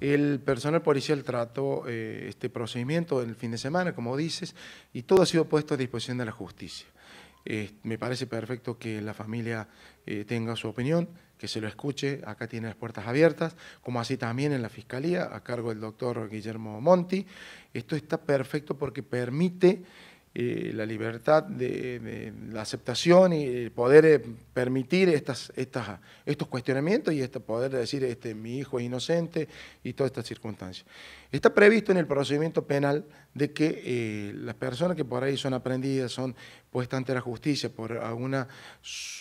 El personal policial trató eh, este procedimiento el fin de semana, como dices, y todo ha sido puesto a disposición de la justicia. me parece perfecto que la familia eh, tenga su opinión, que se lo escuche, acá tiene las puertas abiertas, como así también en la Fiscalía, a cargo del doctor Guillermo Monti. Esto está perfecto porque permite eh, la libertad de, la aceptación y poder eh, permitir estas, estas, estos cuestionamientos y este poder decir este, mi hijo es inocente y todas estas circunstancias. Está previsto en el procedimiento penal de que eh, las personas que por ahí son aprendidas, son puestas ante la justicia por alguna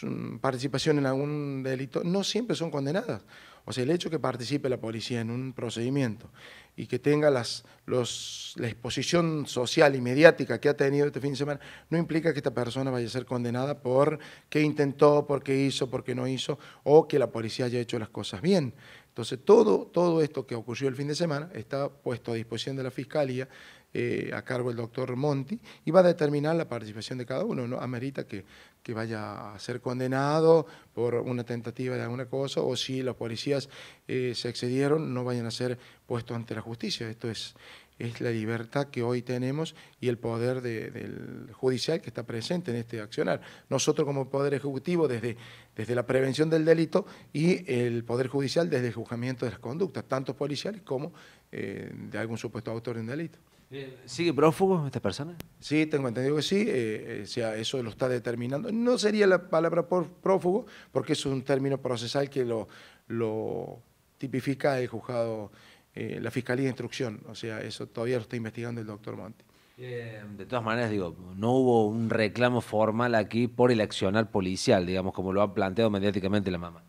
mm, participación en algún delito, no siempre son condenadas. O sea, el hecho que participe la policía en un procedimiento y que tenga las, la exposición social y mediática que ha tenido este fin de semana, no implica que esta persona vaya a ser condenada por qué intentó, por qué hizo, por qué no hizo, o que la policía haya hecho las cosas bien. Entonces, todo, todo esto que ocurrió el fin de semana está puesto a disposición de la Fiscalía eh, a cargo del doctor Monti, y va a determinar la participación de cada uno. ¿no? Amerita que, que vaya a ser condenado por una tentativa de alguna cosa, o si los policías eh, se excedieron, no vayan a ser puestos ante la justicia. Esto es, es la libertad que hoy tenemos y el poder del judicial que está presente en este accionar. Nosotros como Poder Ejecutivo desde, desde la prevención del delito y el Poder Judicial desde el juzgamiento de las conductas, tanto policiales como eh, de algún supuesto autor en delito. Eh, ¿Sigue prófugo esta persona? Sí, tengo entendido que sí, eh, eh, o sea, eso lo está determinando. No sería la palabra prófugo, porque es un término procesal que lo, lo tipifica el juzgado, la Fiscalía de Instrucción, o sea, eso todavía lo está investigando el doctor Monti. Em, de todas maneras, digo, no hubo un reclamo formal aquí por el accionar policial, digamos, como lo ha planteado mediáticamente la mamá.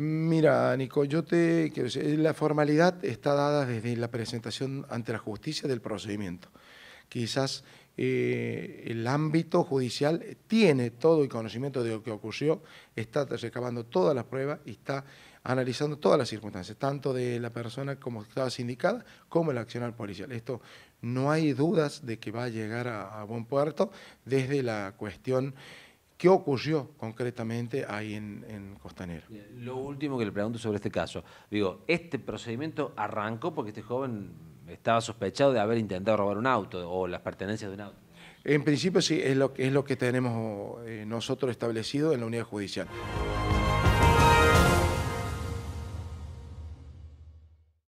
Mira, Nico, yo te quiero decir, la formalidad está dada desde la presentación ante la justicia del procedimiento. Quizás eh, el ámbito judicial tiene todo el conocimiento de lo que ocurrió, está recabando todas las pruebas y está analizando todas las circunstancias, tanto de la persona como estaba sindicada, como el accionar policial. Esto no hay dudas de que va a llegar a, a buen puerto desde la cuestión qué ocurrió concretamente ahí en, en, Costanera. Lo último que le pregunto sobre este caso. Digo, este procedimiento arrancó porque este joven estaba sospechado de haber intentado robar un auto o las pertenencias de un auto. En principio sí, es lo que tenemos eh, nosotros establecido en la unidad judicial.